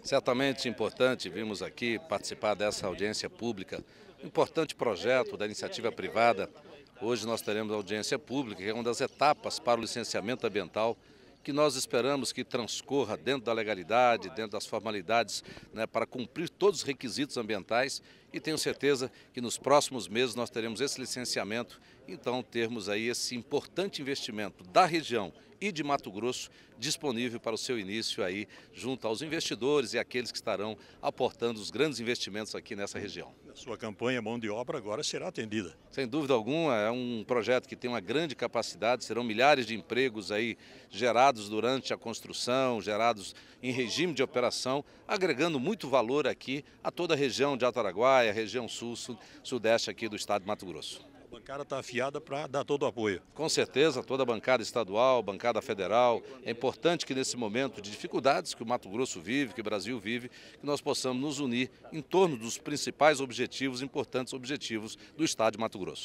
Certamente importante vimos aqui participar dessa audiência pública, um importante projeto da iniciativa privada. Hoje nós teremos audiência pública, que é uma das etapas para o licenciamento ambiental, que nós esperamos que transcorra dentro da legalidade, dentro das formalidades, né, para cumprir todos os requisitos ambientais e tenho certeza que nos próximos meses nós teremos esse licenciamento, então termos aí esse importante investimento da região e de Mato Grosso disponível para o seu início aí junto aos investidores e aqueles que estarão aportando os grandes investimentos aqui nessa região. A sua campanha mão de obra agora será atendida. Sem dúvida alguma, é um projeto que tem uma grande capacidade, serão milhares de empregos aí gerados durante a construção, gerados em regime de operação, agregando muito valor aqui a toda a região de Alto Araguaia a região sul, sul sudeste aqui do estado de Mato Grosso. A bancada está afiada para dar todo o apoio. Com certeza, toda a bancada estadual, bancada federal. É importante que nesse momento de dificuldades que o Mato Grosso vive, que o Brasil vive, que nós possamos nos unir em torno dos principais objetivos, importantes objetivos do Estado de Mato Grosso.